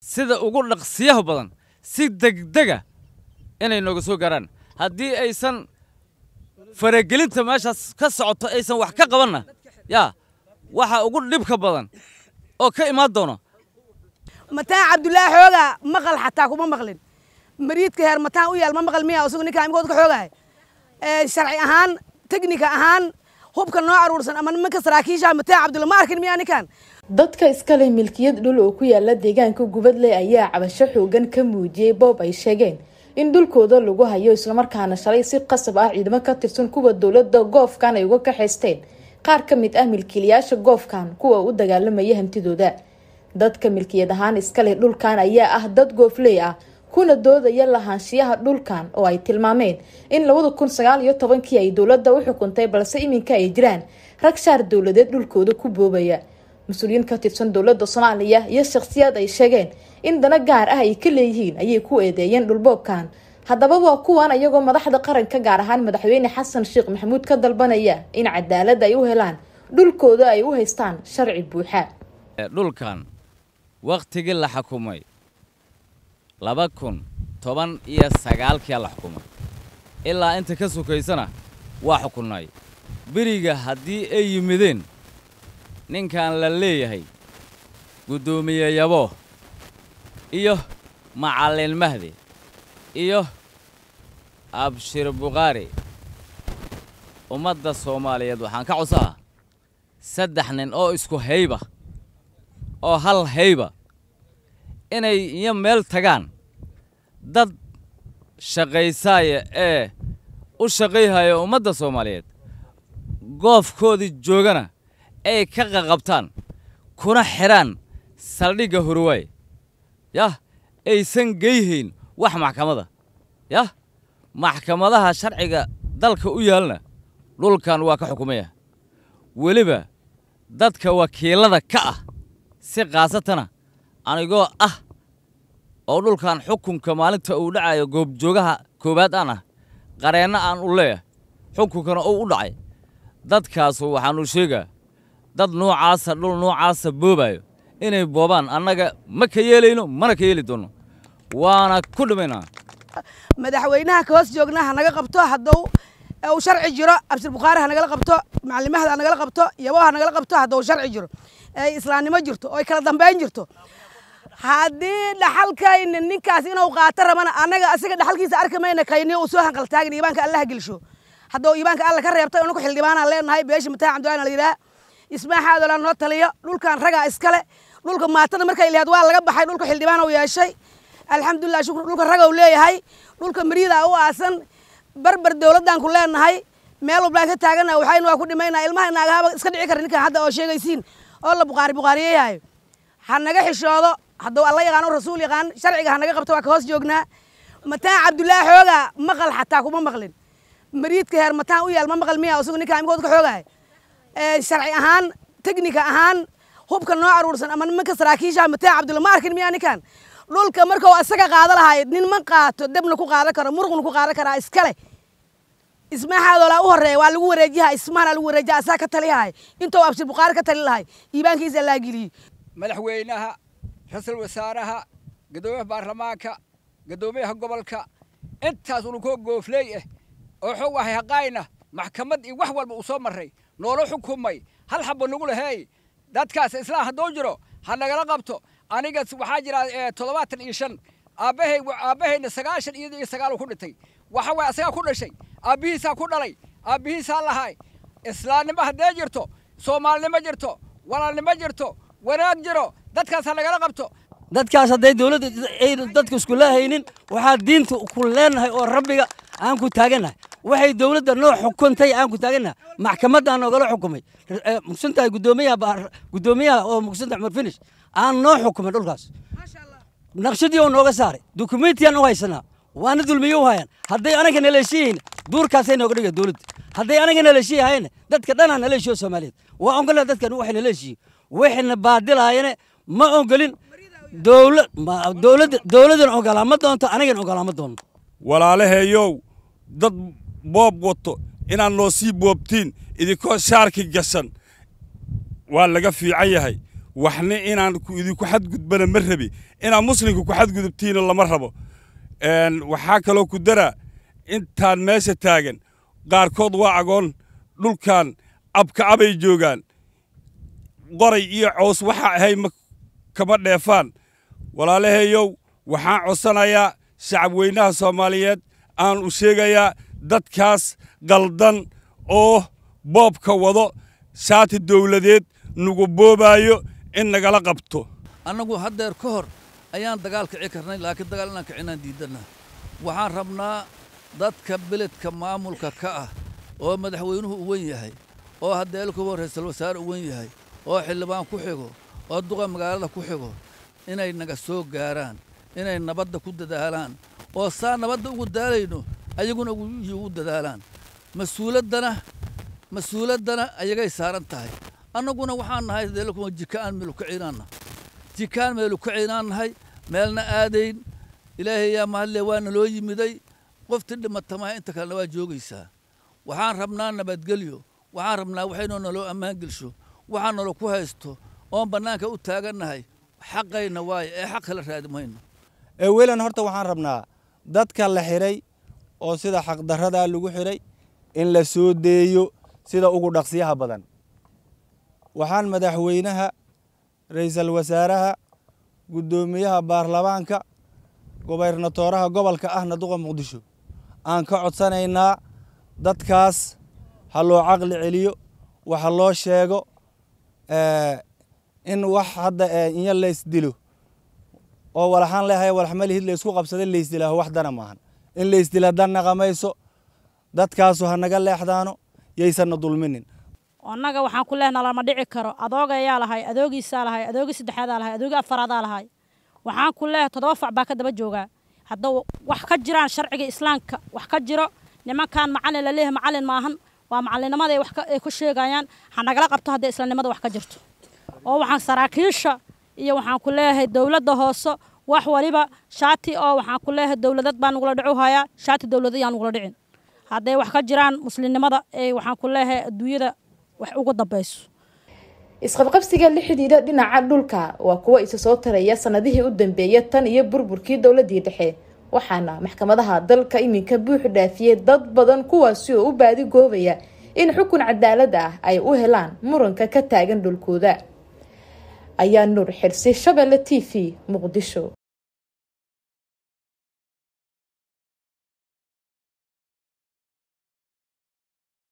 sida ugu dhaqsiyaha badan si degdega ah inay nooga soo gaaraan haddii aysan faragelinta meeshaas ka socoto aysan wax ka qabanna yaa waxa ugu dhibka badan oo ka imaan doono mataan cabdulaahi xoogaa maqal xataa kuma maqlin mariidka heer mataan u yaal ma maqal miya isagu ninkaa imikood ka xoogahay eh, sharci ahaan teknika ahaan hubka noo aruursan ama nimanka saraakiisha mataan cabdulla ma arkin miyaa ninkaan dadka iskaleh milkiyad dhul oo ku yaala deegaanka gubadle ayaa cabasho xoogan ka muujiyey boob ay sheegeen in dhulkooda lagu hayo islamarkaana shalay si qasab ah ciidamo ka tirsan kuwa dowlada goofkan ay uga kaxaysteen qaar ka mid ah milkiilayaasha goofkan kuwa u dagaalamaya hantidooda dadka milkiyad ahaan iskaleh dhulkan ayaa ah dad goofley ah kuna doodaya lahaanshiyaha dhulkan oo ay tilmaameen in labada kun sagaal tobankii ay dowladda u xukuntay balse iminka ay jiraan rag shaar dowladeed dhulkooda ku boobaya mas-uuliyiin ka tirsan dowladda soomaaliya iyo shakhsiyaad ay sheegeen in dana gaar ah ay ka leeyihiin ayay ku eedeeyeen dhulboobkan haddaba waa kuwan iyagoo madaxda qaranka gaar ahaan madaxweyne xasan sheekh maxamuud ka dalbanaya in cadaalad ay u helaan dhulkooda ay u haystaan sharci buuxa eh, dhulkan wakhtigii la xukumay laba kun toban iyo sagaalkiyaa la xukumay ilaa inta ka sokaysana waa xukunnay beriga haddii ay yimideen ninkan la leeyahay guddoomiye yabooh iyo macallin mahdi iyo abshir bukhaari ummadda soomaaliyeed waxaan ka cusaa saddex nin oo isku hayba oo hal hayba inay iyo meel tagaan dad shaqaysaaya ee u shaqayhaya ummadda soomaaliyeed goofkoodii joogana ay ka qaqabtaan kuna xidhaan saldhigga hurwaay yah aysan geyhayn wax maxkamada yah maxkamadaha sharciga dalka u yaalna dhulkan waa ka xukumaya weliba dadka wakiilada ka ah si khaasatana anigoo ah oo dhulkan xukunka maalinta uu dhacayo goobjoogaha koowaad aan ah qareenno aan u leeyah xukunkana uu u dhacay dadkaasu waxaanu sheegaa dad noocaasa dhul noocaasa boobaayo inay boobaan annaga ma ka yeelayno mana ka yeeli doonno waana ku dhimaynaa madaxweynaha ka hoos joognaha naga qabto hadduu uu sharci jiro absir bukhaari ha nagala qabto macalimahda ha nagala qabto yabo ha nagala qabto hadduu sharci jiro ay islaamnimo jirto oo kala dambayn jirto haddii dhaxalkayna ninkaas inuu qaato rabana annaga asiga dhaxalkiisa arki mayna kayni uu soo hanqaltaagin iibaanka allaha gelsho hadduu iibaanka alla ka reebtay inu ku xildhibaanaan leenahay beesha mataac cabdullahi na la yidhaah dhismaaxaadoolaa noo taliyo dhulkan ragaa iskale dhulka maatada markay leed waa laga baxay dhulka xildhibaan u yeeshay alxamdulilah shukr dhulka ragow leeyahay dhulka miryada u aasan barber dowladdan ku leenahay meel walbaan ka taagana waxaynu waa ku dhimaynaa ilmaha naagahaaba iska dhici kara ninkan hadda oo sheegaysiin oo la buqaari buqaariyeyahay ha naga xishoodo hadduu alla yaqaano rasuul yaqaan sharciga ha naga qabto waa ka hoos joognaa mataan cabdullaahi xoogaa maqal xataa kuma maqlin mariidka heer mataan u yaal ma maqal miya isugu ninkaa imkooda ka xoogahay sharci ahaan technika ahaan hubka noo aruursan ama nimanka saraakiishaha mataa cabdulla ma arkin miyaa ninkan dhulka markau asaga qaada lahaay nin ma qaato debna ku qaadan karo muruqna ku qaadan karaa iskale ismahaadoola u horeeya waa lagu wareejiyaha ismahana lagu wareejiya asaa ka taliyahay intou abshir bukhaari ka tali lahay diibaankiisa laageliyey madaxweynaha ra iisal wasaaraha gadoomiyaha baarlamaanka gadoomiyaha gobolka intaas unukoo goofleey ah eh, oo xog wahay haqaayna maxkamad iyo wax walba uu soo maray noola xukumay hal xabba nagu laheey dadkaas islaan hadduu jiro ha nagala qabto aniga waxaa jira eh, toddobaatan iyo shan aabbahay aabbahayna sagaashan iyo sagaalu ku dhintay waxa waye asagaa ku dhashay aabbihiisaa ku dhalay aabbihiisaa lahaay islaamnimo haddee jirto soomaalinimo jirto walaalnimo jirto wanaag jiro dadkaas ha nagala qabto dadkaas hadday dawladda aynu dadku isku laahaynin waxaa diinta ku leennahay oo rabbiga aan ku taagannahay waxay dowladda noo xukuntay aanku taagana maxkamaddaa noogala xukumay eh, muqsinta gudoomiyaha oo muqsinta cumar finish aan noo xukumay dhulkaas naqshadii oo nooga saaray dukumentiyaan u haysanaa waana dulmiyo u hayaan hadday anaga naleeshiyihiin duurkaasay nooga dhiga dowladda hadday anaga naleeshiyahayn dadka dhanaa naleeshiyo soomaaliyeed waa ongola dadkan waxay naleeshiyi waxayna baadilaayane ma ogolin dowladdan ogolaa ma doonto anagan ogolaa ma doono walaalaheeyow dad boob wato inaad noo sii boobtiin idinkoo shaarki gashan waa laga fiican yahay waxni inaan idinku xadgudbana ma rabi inaad muslimka ku xadgudubtiina lama rabo waxaa kaloo ku daraa intaan meesha taagan qaarkood waa agoon dhulkan abay joogaan qoray iyo cows waxaa ahay kama dheefaan walaalaheeyow waxaan codsanayaa shacab weynaha soomaaliyeed aan u sheegayaa dadkaas qaldan oo boobka wado shaati dawladeed nagu boobaayo in nagala qabto annagu haddeer ka hor ayaan dagaal kici karnay laakiin dagaal inaan kicinaan diidanna waxaan rabnaa dadka beledka maamulka ka ah oo madaxweynuhu u wen yahay oo hadeelkuwa ra'iisul wasaare u wen yahay oo xildhibaan ku xigo oo duqa magaalada ku xigo inay naga soo gaaraan inay nabadda ku dadaalaan oo saa nabadda ugu daalayno ayaguna ugu dadaalaan mas-uuladdana mas-uuladdana ayagay saaran tahay annaguna waxaan nahay deelakuma jikaan meel ku ciinaanna jikaan meelu ku meelna aadayn ilaahay yaa mahadle waana loo yimiday qoftii dhimatamaha inta kalena waa joogaysaa waxaan rabnaa nabadgelyo waxaan rabnaa waxaynoo naloo ammaan gelsho waxaa nalo ku haysto oon bannaanka u taagannahay xaqayna waayo ee xaq kala raadi mayno eewelan horta waxaan rabnaa dadka la xidhay oo sida xaqdarradaa lagu xiray in la soo deeyo sida ugu dhaqsiyaha badan waxaan madaxweynaha ra-iisul wasaaraha guddoomiyaha baarlamaanka gobernatooraha gobolka ahna duqa muqdisho aan ka codsanaynaa dadkaas ha loo caqli celiyo waxa loo sheego in wax hadda inya laysdilo oo walaxaan leehay walaxmalihid laysku qabsaday laysdilaaho wax dana maahan in laysdila isdiladanaqa mayso dadkaasu ha naga leexdaano yaysanna dulminin annaga waxaan ku lehnaa lama dhici karo adoogayaa lahay adoogiisaa lahay adoogii saddexaadaa lahay adoogii afaraadaa lahay waxaan ku leeha toddoba fac baa ka daba joogaa hadda wax ka jiraan sharciga islaamka wax ka jiro nimankan macalin laleeha macalin maahan waa macalinnimada wax ay ku sheegayaan ha nagala qabto hadday islaamnimada wax ka jirto oo waxaan saraakiisha iyo waxaan ku leeyahay dowladda hoose wax waliba shaati oo waxaan ku leehay dowladad baa nagula dhacu hayaa shaati dowladad yaan nagula dhicin hadday wax ka jiraan muslimnimada ee waxaan ku leehay adduunyada wax ugu dambayso isqabqabsiga la xidhiidha dhinaca dhulka waa kuwa isa soo taraya sanadihii u dambeeya tan iyo burburkii dowladii dhexe waxaana maxkamadaha dalka iminka buuxu dhaafiyey dad badan kuwaasi oo u baadigoobaya in xukun cadaalad ah ay u helaan muranka ka taagan dhulkooda ayaa nuur xirsi shabelle t v muqdisho